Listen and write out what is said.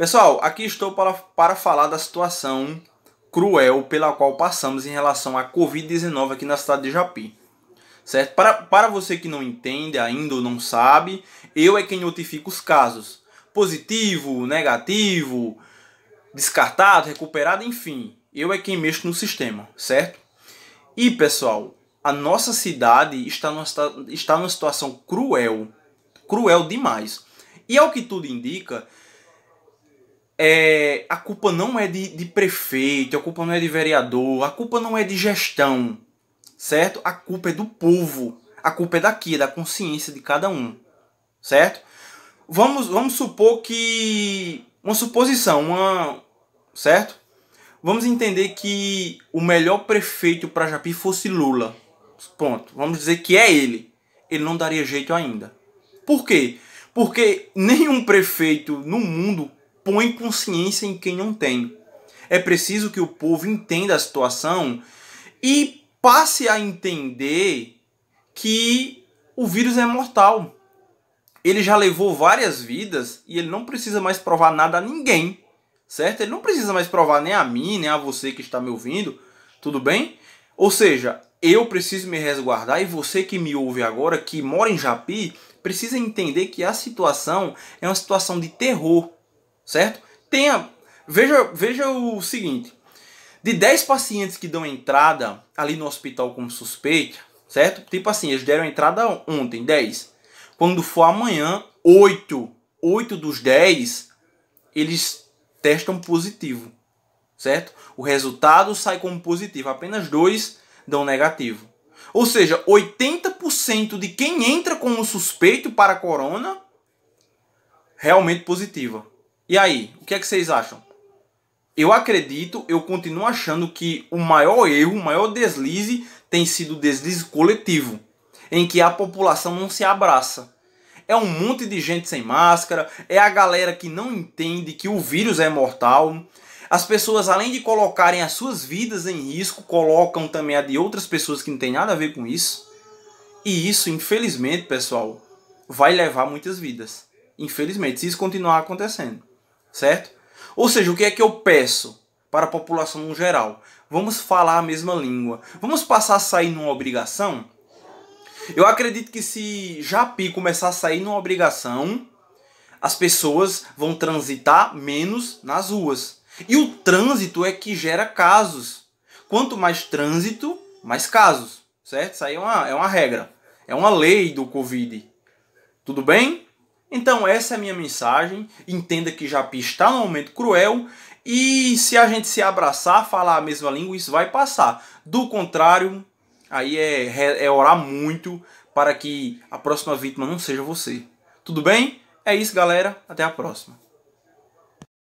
Pessoal, aqui estou para, para falar da situação cruel pela qual passamos em relação à Covid-19 aqui na cidade de Japi. Certo? Para, para você que não entende ainda ou não sabe, eu é quem notifica os casos. Positivo, negativo, descartado, recuperado, enfim. Eu é quem mexo no sistema, certo? E pessoal, a nossa cidade está numa, está numa situação cruel. Cruel demais. E ao que tudo indica, é, a culpa não é de, de prefeito, a culpa não é de vereador, a culpa não é de gestão, certo? A culpa é do povo, a culpa é daqui, é da consciência de cada um, certo? Vamos, vamos supor que. Uma suposição, uma. Certo? Vamos entender que o melhor prefeito para Japi fosse Lula. Ponto. Vamos dizer que é ele. Ele não daria jeito ainda. Por quê? Porque nenhum prefeito no mundo põe consciência em quem não tem. É preciso que o povo entenda a situação e passe a entender que o vírus é mortal. Ele já levou várias vidas e ele não precisa mais provar nada a ninguém, certo? Ele não precisa mais provar nem a mim, nem a você que está me ouvindo, tudo bem? Ou seja, eu preciso me resguardar e você que me ouve agora, que mora em Japi, precisa entender que a situação é uma situação de terror certo? Tenha, veja, veja o seguinte: de 10 pacientes que dão entrada ali no hospital como suspeita, certo? Tipo assim, eles deram entrada ontem, 10. Quando for amanhã, 8. 8 dos 10 eles testam positivo, certo? O resultado sai como positivo, apenas dois dão negativo. Ou seja, 80% de quem entra como suspeito para corona realmente positiva. E aí, o que é que vocês acham? Eu acredito, eu continuo achando que o maior erro, o maior deslize tem sido o deslize coletivo, em que a população não se abraça. É um monte de gente sem máscara, é a galera que não entende que o vírus é mortal. As pessoas, além de colocarem as suas vidas em risco, colocam também a de outras pessoas que não tem nada a ver com isso. E isso, infelizmente, pessoal, vai levar muitas vidas. Infelizmente, se isso continuar acontecendo certo? Ou seja, o que é que eu peço para a população no geral? Vamos falar a mesma língua. Vamos passar a sair numa obrigação? Eu acredito que se Japi começar a sair numa obrigação, as pessoas vão transitar menos nas ruas. E o trânsito é que gera casos. Quanto mais trânsito, mais casos, certo? Isso aí é uma, é uma regra, é uma lei do Covid. Tudo bem? Então essa é a minha mensagem. Entenda que Japi está num momento cruel e se a gente se abraçar, falar a mesma língua, isso vai passar. Do contrário, aí é, é orar muito para que a próxima vítima não seja você. Tudo bem? É isso, galera. Até a próxima.